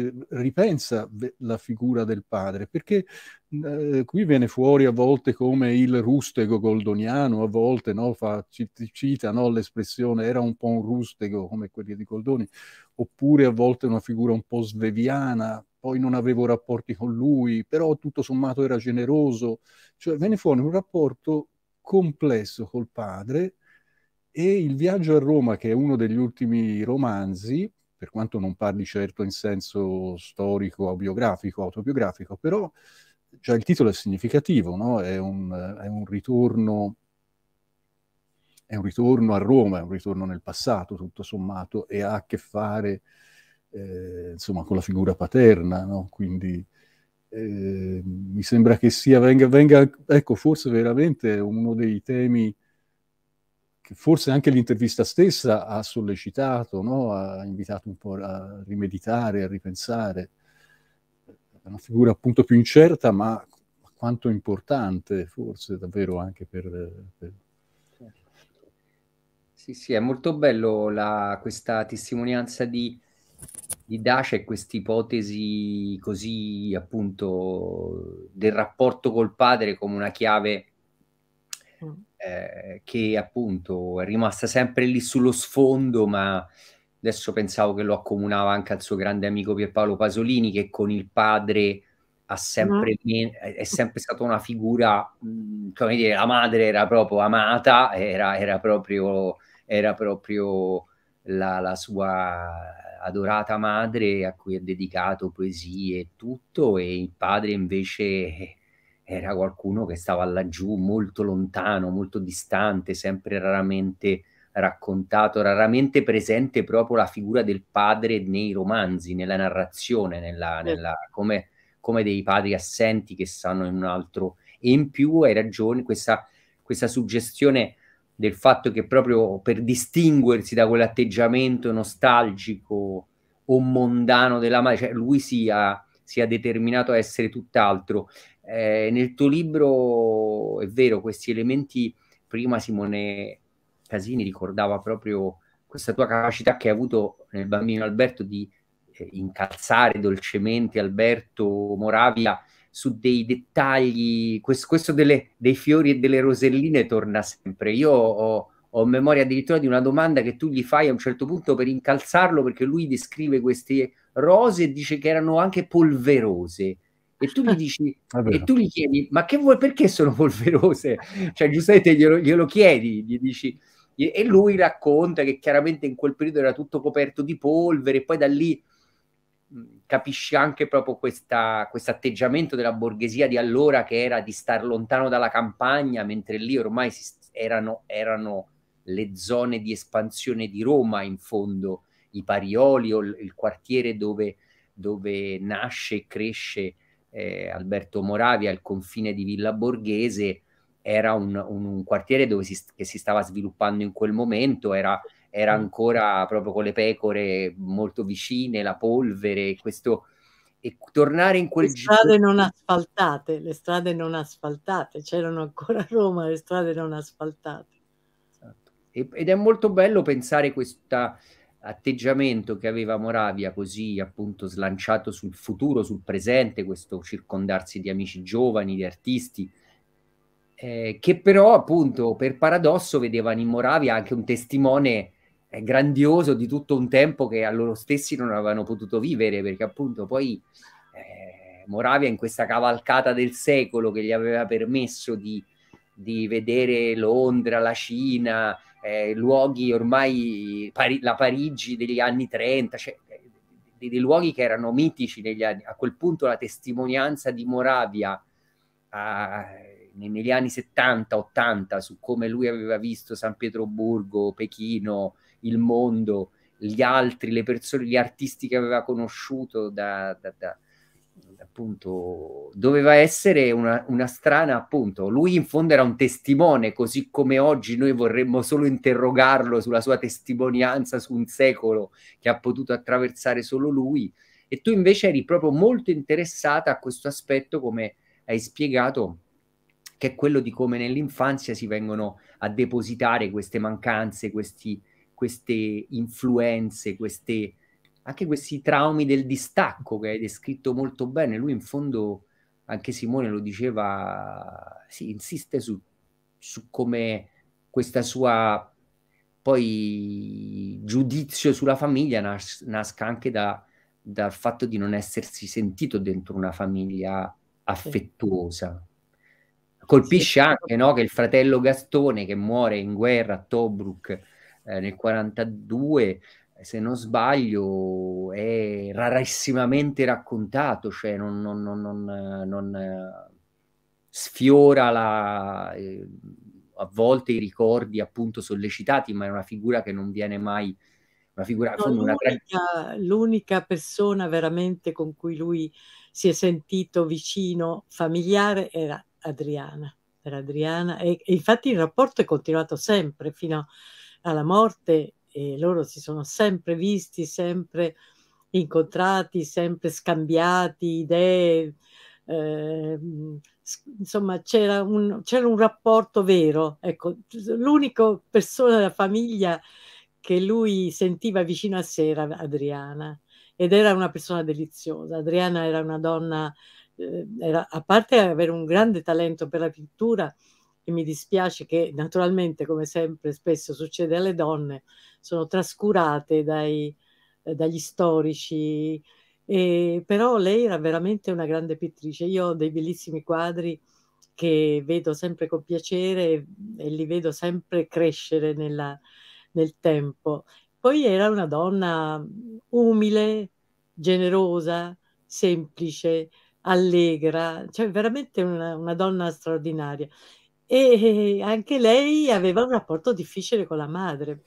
eh, ripensa la figura del padre, perché eh, qui viene fuori a volte come il rustego goldoniano, a volte no, fa, cita no, l'espressione era un po' un rustego come quelli di Goldoni, oppure a volte una figura un po' sveviana, poi non avevo rapporti con lui, però tutto sommato era generoso, cioè viene fuori un rapporto complesso col padre e il viaggio a Roma, che è uno degli ultimi romanzi, per quanto non parli certo in senso storico, autobiografico, autobiografico, però già il titolo è significativo, no? è, un, è, un ritorno, è, un, ritorno, a Roma, è un ritorno nel passato, tutto sommato, e ha a che fare eh, insomma, con la figura paterna, no? quindi eh, mi sembra che sia, venga, venga, ecco, forse veramente uno dei temi che forse anche l'intervista stessa ha sollecitato, no? ha invitato un po' a rimeditare, a ripensare. È una figura appunto più incerta, ma quanto importante forse davvero anche per... per... Certo. Sì, sì, è molto bello la, questa testimonianza di, di Dacia e questa ipotesi così appunto del rapporto col padre come una chiave mm eh, che appunto è rimasta sempre lì sullo sfondo, ma adesso pensavo che lo accomunava anche al suo grande amico Pierpaolo Pasolini, che con il padre ha sempre, mm-hmm. no. è sempre stata una figura, mm, come dire, la madre era proprio amata, era, era proprio, era proprio la, la sua adorata madre a cui ha dedicato poesie e tutto, e il padre invece era qualcuno che stava laggiù molto lontano, molto distante, sempre raramente raccontato, raramente presente proprio la figura del padre nei romanzi, nella narrazione, nella, nella, come, come, dei padri assenti che stanno in un altro. E in più hai ragione, questa, questa suggestione del fatto che proprio per distinguersi da quell'atteggiamento nostalgico o mondano della madre, cioè lui sia, sia determinato a essere tutt'altro. Eh, nel tuo libro è vero, questi elementi, prima Simone Casini ricordava proprio questa tua capacità che hai avuto nel bambino Alberto di eh, incalzare dolcemente Alberto Moravia su dei dettagli, questo, questo delle, dei fiori e delle roselline torna sempre. Io ho, ho memoria addirittura di una domanda che tu gli fai a un certo punto per incalzarlo perché lui descrive queste rose e dice che erano anche polverose e tu gli eh, dici e tu gli chiedi ma che vuoi perché sono polverose cioè Giuseppe glielo, glielo chiedi gli dici e lui racconta che chiaramente in quel periodo era tutto coperto di polvere e poi da lì capisci anche proprio questo atteggiamento della borghesia di allora che era di star lontano dalla campagna mentre lì ormai si, erano, erano, le zone di espansione di Roma in fondo i Parioli o il, quartiere dove, dove nasce e cresce eh, Alberto Moravia, al confine di Villa Borghese, era un, un quartiere dove si, che si stava sviluppando in quel momento, era, era, mm. ancora proprio con le pecore molto vicine, la polvere, questo... E tornare in quel... giro... Le strade gi- non asfaltate, le strade non asfaltate, c'erano ancora a Roma le strade non asfaltate. Esatto. ed è molto bello pensare questa, atteggiamento che aveva Moravia così appunto slanciato sul futuro, sul presente, questo circondarsi di amici giovani, di artisti, eh, che però appunto per paradosso vedevano in Moravia anche un testimone eh, grandioso di tutto un tempo che a loro stessi non avevano potuto vivere, perché appunto poi eh, Moravia in questa cavalcata del secolo che gli aveva permesso di, di vedere Londra, la Cina, eh, luoghi ormai, Pari- la Parigi degli anni 30, cioè, eh, dei, dei, luoghi che erano mitici negli anni. A quel punto la testimonianza di Moravia eh, negli anni 70-80 su come lui aveva visto San Pietroburgo, Pechino, il mondo, gli altri, le persone, gli artisti che aveva conosciuto da, da, da appunto doveva essere una, una, strana appunto lui in fondo era un testimone così come oggi noi vorremmo solo interrogarlo sulla sua testimonianza su un secolo che ha potuto attraversare solo lui e tu invece eri proprio molto interessata a questo aspetto come hai spiegato che è quello di come nell'infanzia si vengono a depositare queste mancanze questi, queste influenze queste anche questi traumi del distacco che hai descritto molto bene, lui in fondo, anche Simone lo diceva, sì, insiste su, su come questa sua poi giudizio sulla famiglia nas- nasca anche da, dal fatto di non essersi sentito dentro una famiglia affettuosa. Colpisce anche no, che il fratello Gastone che muore in guerra a Tobruk eh, nel 1942 se non sbaglio, è rarissimamente raccontato, cioè non, non, non, non eh, sfiora la, eh, a volte i ricordi appunto sollecitati, ma è una figura che non viene mai... Una figura, no, l'unica, una... l'unica persona veramente con cui lui si è sentito vicino, familiare, era Adriana. Era Adriana e, e infatti il rapporto è continuato sempre fino alla morte e loro si sono sempre visti, sempre incontrati, sempre scambiati idee, eh, insomma c'era un, c'era un rapporto vero. Ecco, l'unica persona della famiglia che lui sentiva vicino a sé era Adriana ed era una persona deliziosa. Adriana era una donna, eh, era, a parte avere un grande talento per la pittura, e mi dispiace che naturalmente, come sempre spesso succede alle donne, sono trascurate dai, eh, dagli storici. E, però lei era veramente una grande pittrice. Io ho dei bellissimi quadri che vedo sempre con piacere e, e li vedo sempre crescere nella, nel tempo. Poi era una donna umile, generosa, semplice, allegra, cioè veramente una, una donna straordinaria e anche lei aveva un rapporto difficile con la madre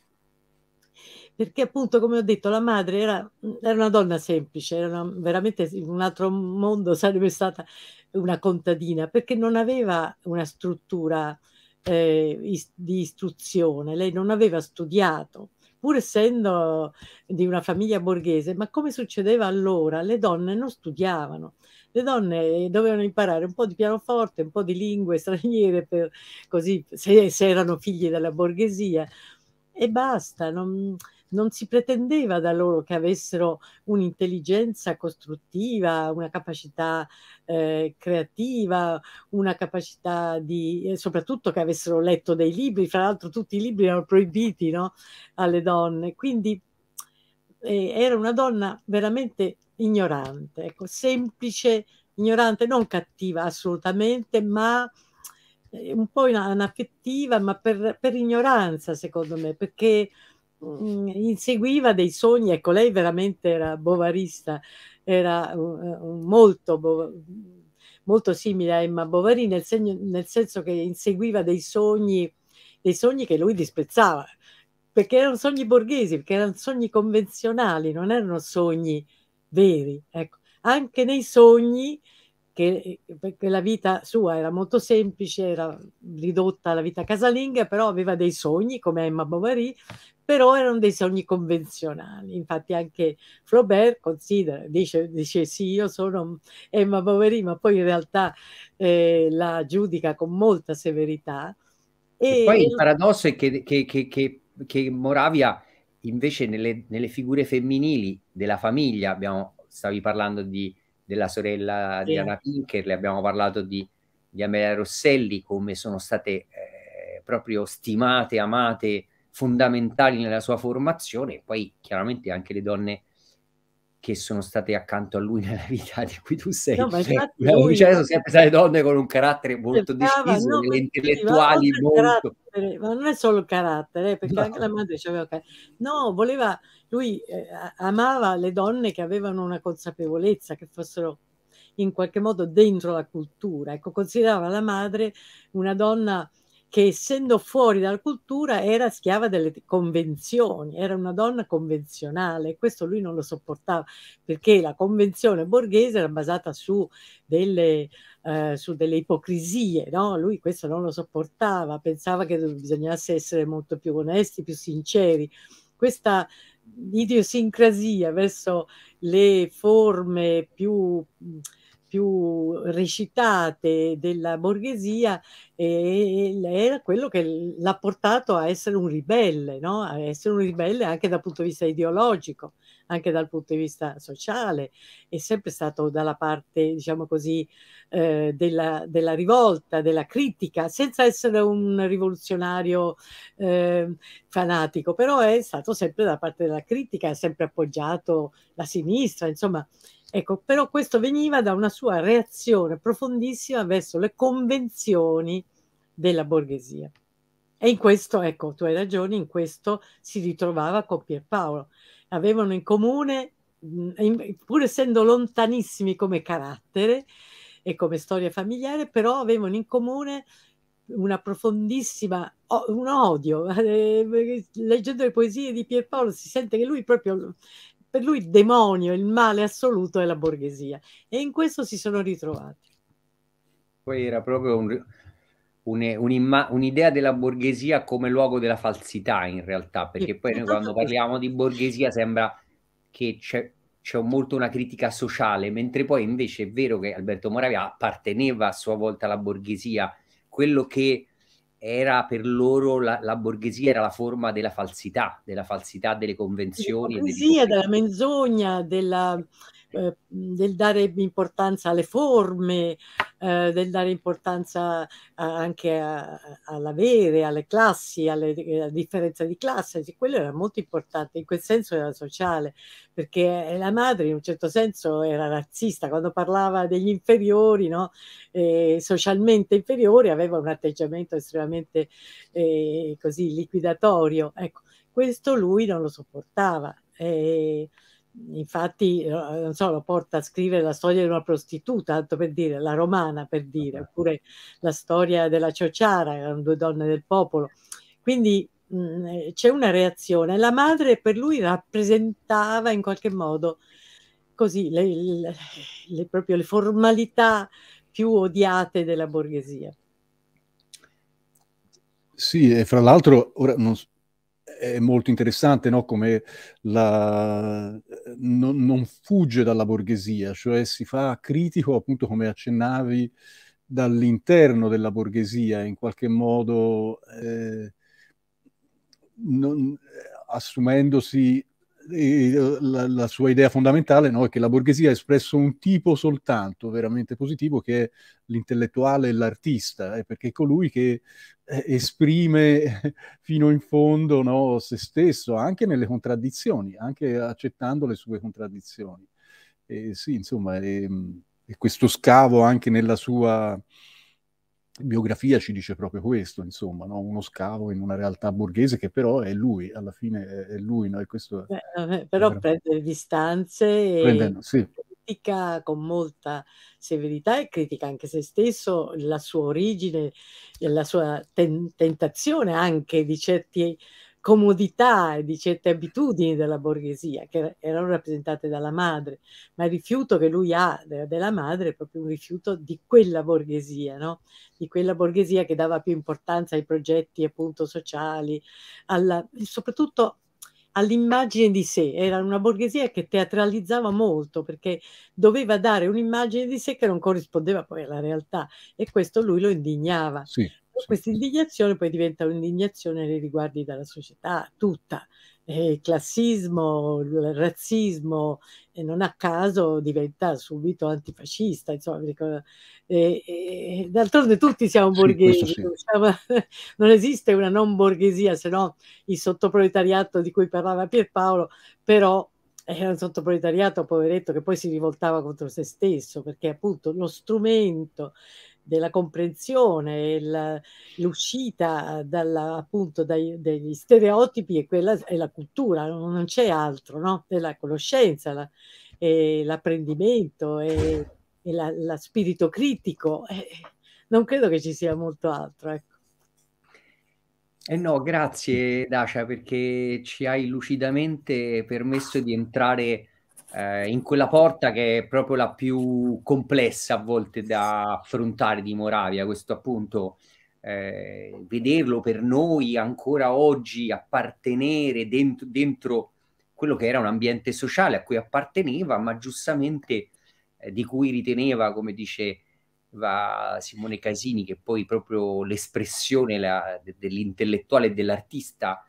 perché appunto come ho detto la madre era, era una donna semplice era una, veramente in un altro mondo sarebbe stata una contadina perché non aveva una struttura eh, is, di istruzione lei non aveva studiato pur essendo di una famiglia borghese ma come succedeva allora le donne non studiavano le donne eh, dovevano imparare un po' di pianoforte, un po' di lingue straniere, per, così se, se erano figlie della borghesia e basta, non, non, si pretendeva da loro che avessero un'intelligenza costruttiva, una capacità eh, creativa, una capacità di, eh, soprattutto che avessero letto dei libri, fra l'altro tutti i libri erano proibiti no? alle donne, quindi eh, era una donna veramente ignorante, ecco, semplice, ignorante, non cattiva assolutamente, ma eh, un po' anaffettiva, ma per, per ignoranza, secondo me, perché mh, mm, inseguiva dei sogni, ecco, lei veramente era bovarista, era uh, uh molto, bov molto simile a Emma Bovary, nel, segno, nel senso che inseguiva dei sogni, dei sogni che lui disprezzava, perché erano sogni borghesi, perché erano sogni convenzionali, non erano sogni veri, ecco. anche nei sogni, che, perché eh, la vita sua era molto semplice, era ridotta alla vita casalinga, però aveva dei sogni, come Emma Bovary, però erano dei sogni convenzionali. Infatti anche Flaubert considera, dice, dice sì, io sono Emma Bovary, ma poi in realtà eh, la giudica con molta severità. E, e poi il paradosso è che, che, che, che Moravia invece nelle, nelle, figure femminili della famiglia, abbiamo, stavi parlando di, della sorella sì. di Anna Pinkerle, abbiamo parlato di, di Amelia Rosselli, come sono state eh, proprio stimate, amate, fondamentali nella sua formazione, e poi chiaramente anche le donne che sono state accanto a lui nella vita di cui tu sei. No, ma cioè, infatti lui... sono sempre state donne con un carattere molto brava, deciso, no, intellettuali molto carattere, ma non è solo il carattere, eh, perché no. anche la madre aveva carattere. No, voleva, lui eh, amava le donne che avevano una consapevolezza, che fossero in qualche modo dentro la cultura. Ecco, considerava la madre una donna che essendo fuori dalla cultura era schiava delle convenzioni, era una donna convenzionale, questo lui non lo sopportava perché la convenzione borghese era basata su delle, eh, su delle ipocrisie, no? lui questo non lo sopportava, pensava che bisognasse essere molto più onesti, più sinceri. Questa idiosincrasia verso le forme più... Mh, più recitate della borghesia e era quello che l'ha portato a essere un ribelle, no? a essere un ribelle anche dal punto di vista ideologico anche dal punto di vista sociale, è sempre stato dalla parte, diciamo così, eh, della, della, rivolta, della critica, senza essere un rivoluzionario eh, fanatico, però è stato sempre dalla parte della critica, ha sempre appoggiato la sinistra, insomma, Ecco, però questo veniva da una sua reazione profondissima verso le convenzioni della borghesia. E in questo, ecco, tu hai ragione, in questo si ritrovava con Pierpaolo avevano in comune, mm, pur essendo lontanissimi come carattere e come storia familiare, però avevano in comune una profondissima un odio. Eh, leggendo le poesie di Pierpaolo si sente che lui proprio per lui il demonio, il male assoluto è la borghesia e in questo si sono ritrovati. Poi era proprio un, un'idea della borghesia come luogo della falsità in realtà, perché poi noi quando parliamo di borghesia sembra che c'è, c'è molto una critica sociale, mentre poi invece è vero che Alberto Moravia apparteneva a sua volta alla borghesia, quello che era per loro la, la borghesia era la forma della falsità, della falsità delle convenzioni. Della borghesia, della menzogna, della eh, del dare importanza alle forme, eh, del dare importanza eh, anche all'avere, alle classi, alle, alla eh, differenza di classe, quello era molto importante, in quel senso era sociale, perché la madre in un certo senso era razzista, quando parlava degli inferiori, no? eh, socialmente inferiori, aveva un atteggiamento estremamente così liquidatorio. Ecco, questo lui non lo sopportava. Eh, infatti eh, non so, lo porta a scrivere la storia di una prostituta, tanto per dire, la romana per dire, oppure la storia della Ciociara, erano due donne del popolo. Quindi mh, mm, eh, c'è una reazione. La madre per lui rappresentava in qualche modo così le, le, le, proprio le formalità più odiate della borghesia. Sì, e fra l'altro, ora non, è molto interessante no? come la... non, non, fugge dalla borghesia, cioè si fa critico appunto come accennavi dall'interno della borghesia, in qualche modo eh, non, assumendosi la, la, sua idea fondamentale no, è che la borghesia ha espresso un tipo soltanto veramente positivo che è l'intellettuale e l'artista, eh, perché è colui che eh, esprime eh, fino in fondo no, se stesso, anche nelle contraddizioni, anche accettando le sue contraddizioni. E sì, insomma, e, ehm, e questo scavo anche nella sua biografia ci dice proprio questo, insomma, no? uno scavo in una realtà borghese che però è lui, alla fine è, lui. No? Beh, però prende distanze e sì. critica con molta severità e critica anche se stesso la sua origine, e la sua ten- tentazione anche di certi comodità e di certe abitudini della borghesia che erano rappresentate dalla madre, ma il rifiuto che lui ha della madre è proprio un rifiuto di quella borghesia, no? di quella borghesia che dava più importanza ai progetti appunto sociali, alla, soprattutto all'immagine di sé, era una borghesia che teatralizzava molto perché doveva dare un'immagine di sé che non corrispondeva poi alla realtà e questo lui lo indignava. Sì sì. questa indignazione poi diventa un'indignazione nei riguardi della società tutta. Eh, classismo, il razzismo, eh, non a caso diventa subito antifascista. Insomma, eh, d'altronde tutti siamo borghesi, sì, sì. Siamo, non esiste una non borghesia, se no il sottoproletariato di cui parlava Pierpaolo, però era un sottoproletariato poveretto che poi si rivoltava contro se stesso perché appunto lo strumento della comprensione, la, l'uscita dalla, appunto dai, dagli stereotipi e quella, è la cultura, non c'è altro, no? è la conoscenza, la, è l'apprendimento, è, è la, la, spirito critico. non credo che ci sia molto altro. Ecco. Eh no, grazie Dacia perché ci hai lucidamente permesso di entrare eh, in quella porta che è proprio la più complessa a volte da affrontare di Moravia, questo appunto eh, vederlo per noi ancora oggi appartenere dentro, dentro, quello che era un ambiente sociale a cui apparteneva, ma giustamente eh, di cui riteneva, come diceva Simone Casini, che poi proprio l'espressione la, dell'intellettuale e dell'artista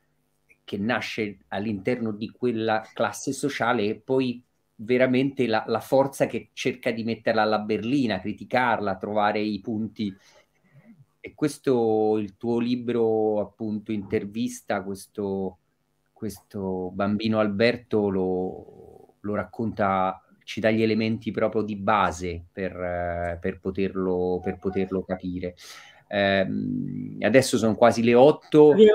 che nasce all'interno di quella classe sociale e poi veramente la, la, forza che cerca di metterla alla berlina, criticarla, trovare i punti. E questo il tuo libro, appunto, intervista questo, questo bambino Alberto, lo, lo, racconta, ci dà gli elementi proprio di base per, eh, per, poterlo, per poterlo capire. Eh, adesso sono quasi le 8 e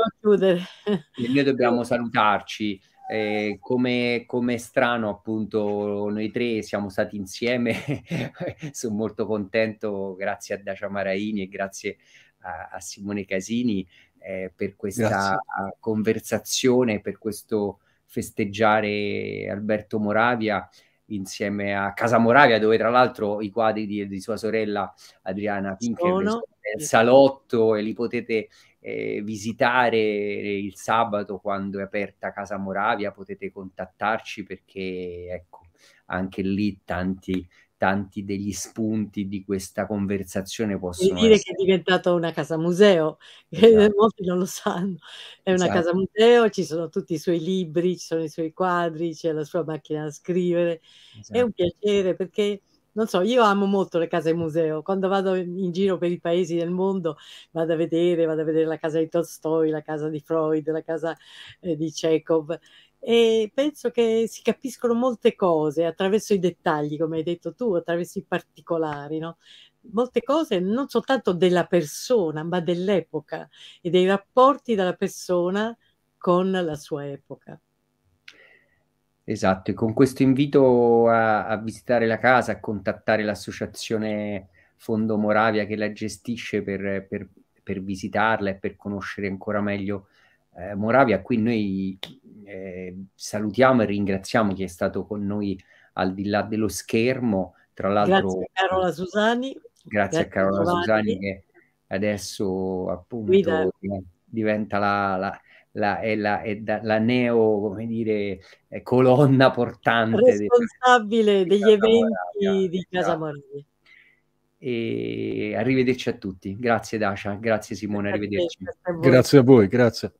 noi dobbiamo salutarci eh, come, come, strano appunto noi tre siamo stati insieme, sono molto contento grazie a Dacia Maraini e grazie a, a Simone Casini eh, per questa grazie. conversazione, per questo festeggiare Alberto Moravia insieme a Casa Moravia, dove tra l'altro i quadri di, di sua sorella Adriana Pinker sono nel salotto e li potete eh, visitare il sabato quando è aperta Casa Moravia, potete contattarci perché ecco, anche lì tanti tanti degli spunti di questa conversazione possono e dire essere. che è diventata una casa museo, esatto. molti non lo sanno, è una esatto. casa museo, ci sono tutti i suoi libri, ci sono i suoi quadri, c'è la sua macchina da scrivere, esatto. è un esatto, piacere perché non so, io amo molto le case museo. Quando vado in giro per i paesi del mondo vado a vedere, vado a vedere la casa di Tolstoi, la casa di Freud, la casa eh, di Chekhov e penso che si capiscono molte cose attraverso i dettagli, come hai detto tu, attraverso i particolari, no? molte cose non soltanto della persona, ma dell'epoca e dei rapporti della persona con la sua epoca. Esatto, e con questo invito a, a, visitare la casa, a contattare l'associazione Fondo Moravia che la gestisce per, per, per visitarla e per conoscere ancora meglio eh, Moravia, qui noi eh, salutiamo e ringraziamo chi è stato con noi al di là dello schermo. Tra l'altro, grazie a Carola Susani. Grazie, grazie a Carola Susani che adesso appunto diventa la, la la, è la, è da, la neo, come dire, eh, colonna portante. Responsabile di, degli di eventi Moravia, di Casa esatto. Moravia. E arrivederci a tutti. Grazie Dacia, grazie Simone, arrivederci. Grazie a voi, grazie.